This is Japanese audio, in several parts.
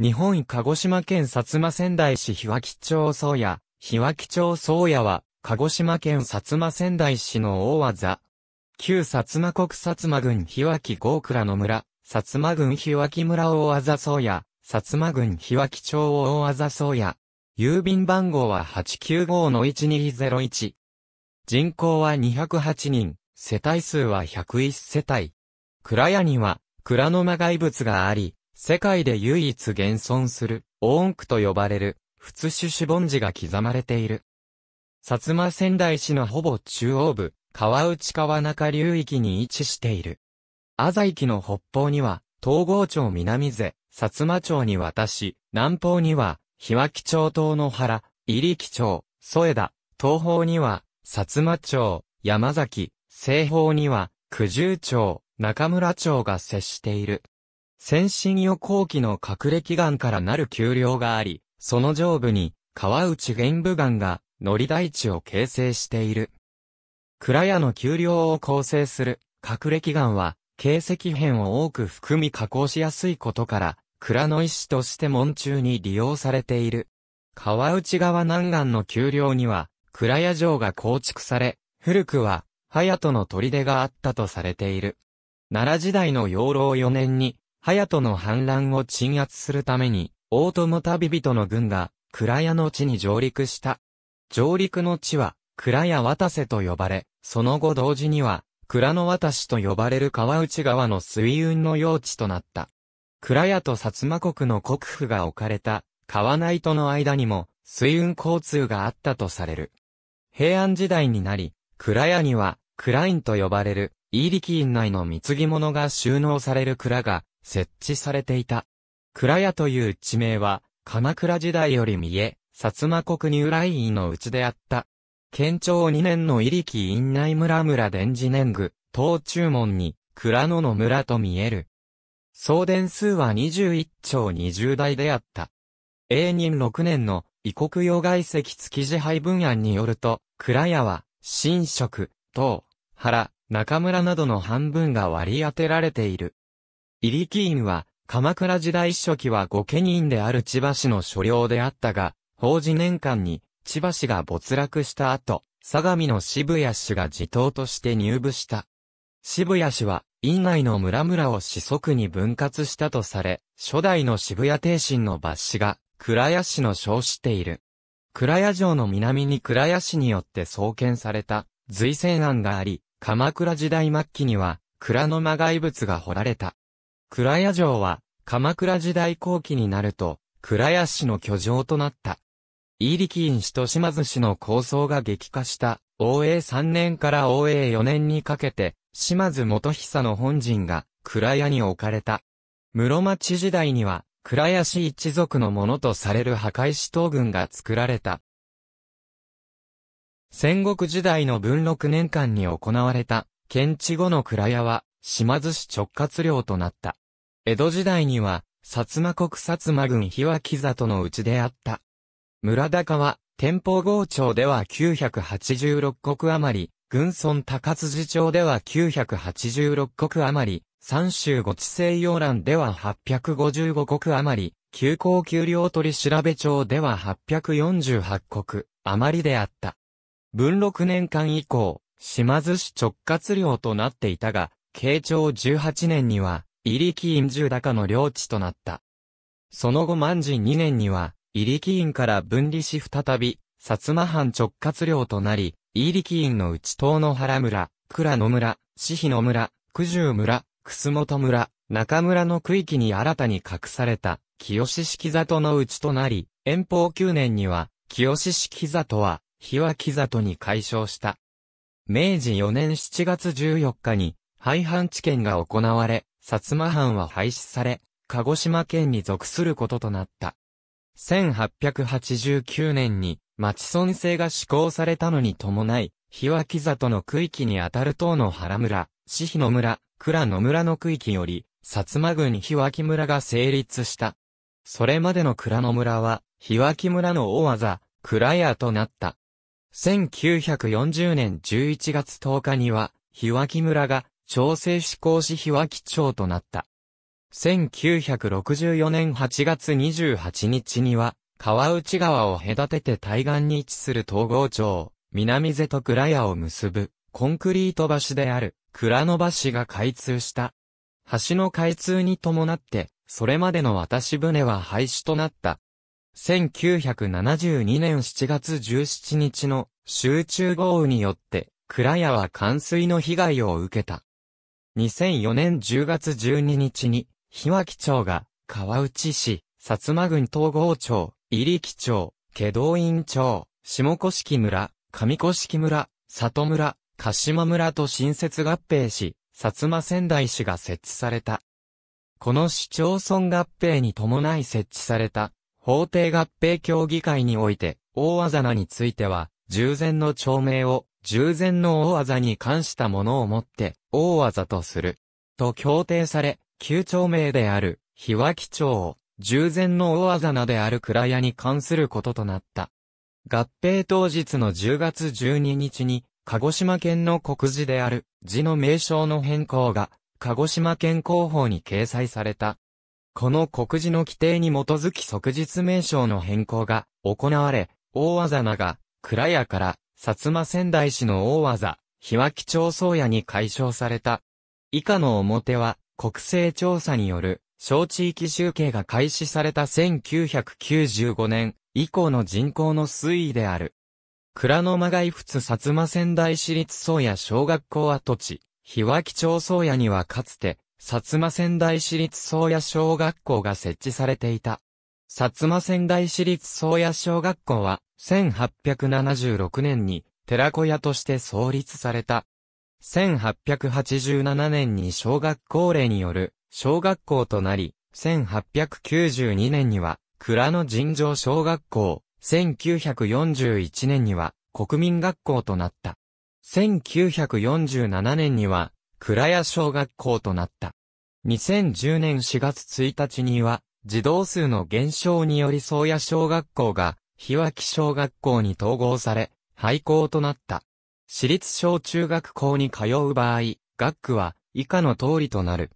日本鹿児島県薩摩仙台市日脇町宗谷、日脇町宗谷は、鹿児島県薩摩仙台市の大技。旧薩摩国薩摩郡日脇郷倉の村、薩摩郡日脇村大技宗谷、薩摩郡日脇町大技宗谷。郵便番号は895-1201。人口は208人、世帯数は101世帯。倉屋には、倉の間外物があり、世界で唯一現存する、オーンクと呼ばれる、仏種子盆地が刻まれている。薩摩仙台市のほぼ中央部、川内川中流域に位置している。浅井の北方には、東郷町南瀬、薩摩町に渡し、南方には、日脇町東野原、入木町、添田、東方には、薩摩町、山崎、西方には、九十町、中村町が接している。先進予後期の隠れ祈願からなる丘陵があり、その上部に川内玄武岩が乗り台地を形成している。倉屋の丘陵を構成する隠れ祈願は、形跡片を多く含み加工しやすいことから、蔵の石として門中に利用されている。川内川南岸の丘陵には、倉屋城が構築され、古くは、隼人の砦があったとされている。奈良時代の養老4年に、隼人の反乱を鎮圧するために、大友旅人の軍が、倉屋の地に上陸した。上陸の地は、倉屋渡瀬と呼ばれ、その後同時には、倉の渡しと呼ばれる川内川の水運の用地となった。倉屋と薩摩国の国府が置かれた、川内との間にも、水運交通があったとされる。平安時代になり、倉屋には、倉院と呼ばれる、イーリキ院内の貢ぎ物が収納される倉が設置されていた。倉屋という地名は、鎌倉時代より見え、薩摩国入来院のうちであった。県庁2年の入木院内村村伝磁年具、東中門に、倉野の村と見える。送電数は21兆20台であった。永仁6年の異国用外籍築地配分案によると、倉屋は、新職、東、原、中村などの半分が割り当てられている。イリキーンは、鎌倉時代初期は御家人である千葉氏の所領であったが、法事年間に、千葉氏が没落した後、相模の渋谷氏が自頭として入部した。渋谷氏は、院内の村々を四足に分割したとされ、初代の渋谷帝神の抜子が、倉谷氏の称している。倉谷城の南に倉谷氏によって創建された、随戦案があり、鎌倉時代末期には、蔵の魔外物が掘られた。倉屋城は、鎌倉時代後期になると、倉屋市の居城となった。イーリキン氏と島津氏の構想が激化した、応永3年から応永4年にかけて、島津元久の本陣が、倉屋に置かれた。室町時代には、倉屋氏一族のものとされる墓石東軍が作られた。戦国時代の文禄年間に行われた、検地後の倉屋は、島津市直轄領となった。江戸時代には、薩摩国薩摩郡日脇里のうちであった。村高は、天保郷町では986国余り、軍村高辻町では986国余り、三州五地西洋蘭では855国余り、旧行給料取調べ町では848国余りであった。文禄年間以降、島津市直轄領となっていたが、慶長18年には、イリキーン十高の領地となった。その後万人2年には、イリキンから分離し再び、薩摩藩直轄領となり、イリキンの内東の原村、倉野村、四比野村、九十村、楠本村、中村の区域に新たに隠された、清志式里の内となり、遠方9年には、清志式里は、日脇木里に解消した。明治4年7月14日に、廃藩置県が行われ、薩摩藩は廃止され、鹿児島県に属することとなった。1889年に町村制が施行されたのに伴い、日脇里の区域にあたる党の原村、志比野村、倉野村の区域より、薩摩郡日脇村が成立した。それまでの倉野村は、日脇村の大技、倉屋となった。1940年11月10日には、日脇村が調整施行し日は基調となった。1964年8月28日には、川内川を隔てて対岸に位置する東郷町、南瀬と倉屋を結ぶ、コンクリート橋である、倉野橋が開通した。橋の開通に伴って、それまでの渡し船は廃止となった。1972年7月17日の集中豪雨によって、倉屋は冠水の被害を受けた。2004年10月12日に、日脇町が、川内市、薩摩郡東郷町、入木町、下道院町、下甑村、上甑村、里村、鹿島村と新設合併し、薩摩仙台市が設置された。この市町村合併に伴い設置された、法定合併協議会において、大技名については、従前の町名を、従前の大技に関したものをもって、大技とする。と協定され、旧町名である、日脇町を、従前の大技名である倉屋に関することとなった。合併当日の10月12日に、鹿児島県の国字である字の名称の変更が、鹿児島県広報に掲載された。この国字の規定に基づき即日名称の変更が行われ、大技名が、倉屋から、薩摩仙台市の大技、日脇町宗谷に解消された。以下の表は、国勢調査による、小地域集計が開始された1995年以降の人口の推移である。倉野間が仏薩摩仙台市立宗谷小学校跡地、日脇町宗谷にはかつて、薩摩仙台市立宗谷小学校が設置されていた。薩摩仙台市立宗谷小学校は、1876年に寺子屋として創立された。1887年に小学校令による小学校となり、1892年には蔵の尋常小学校、1941年には国民学校となった。1947年には蔵屋小学校となった。2010年4月1日には児童数の減少により宗谷小学校が日脇小学校に統合され、廃校となった。私立小中学校に通う場合、学区は以下の通りとなる。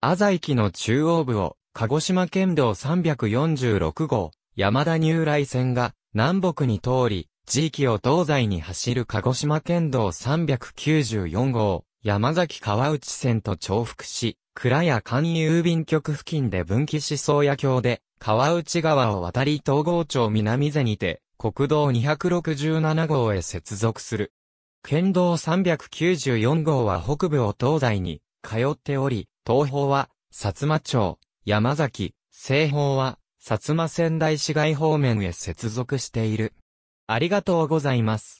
朝駅の中央部を、鹿児島県道346号、山田入来線が南北に通り、地域を東西に走る鹿児島県道394号、山崎川内線と重複し、倉谷間郵便局付近で分岐し宗谷橋で、川内川を渡り東郷町南瀬にて、国道267号へ接続する。県道394号は北部を東西に通っており、東方は薩摩町、山崎、西方は薩摩仙台市街方面へ接続している。ありがとうございます。